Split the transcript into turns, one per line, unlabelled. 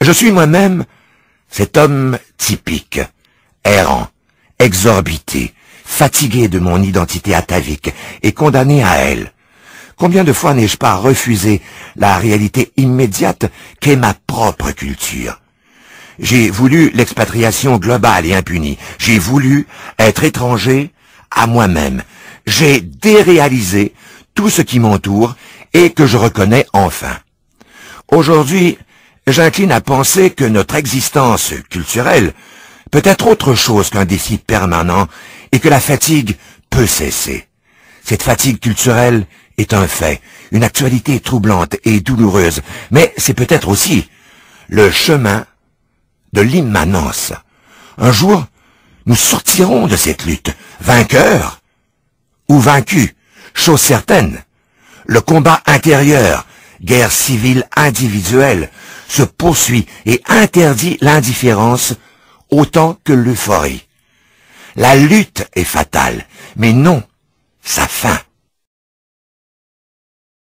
Je suis moi-même cet homme typique, errant, exorbité, fatigué de mon identité atavique et condamné à elle. Combien de fois n'ai-je pas refusé la réalité immédiate qu'est ma propre culture J'ai voulu l'expatriation globale et impunie. J'ai voulu être étranger à moi-même. J'ai déréalisé tout ce qui m'entoure et que je reconnais enfin. Aujourd'hui, j'incline à penser que notre existence culturelle peut être autre chose qu'un défi permanent et que la fatigue peut cesser. Cette fatigue culturelle est un fait, une actualité troublante et douloureuse, mais c'est peut-être aussi le chemin de l'immanence. Un jour, nous sortirons de cette lutte, vainqueurs ou vaincus, chose certaine. Le combat intérieur, guerre civile individuelle, se poursuit et interdit l'indifférence autant que l'euphorie. La lutte est fatale, mais non sa fin.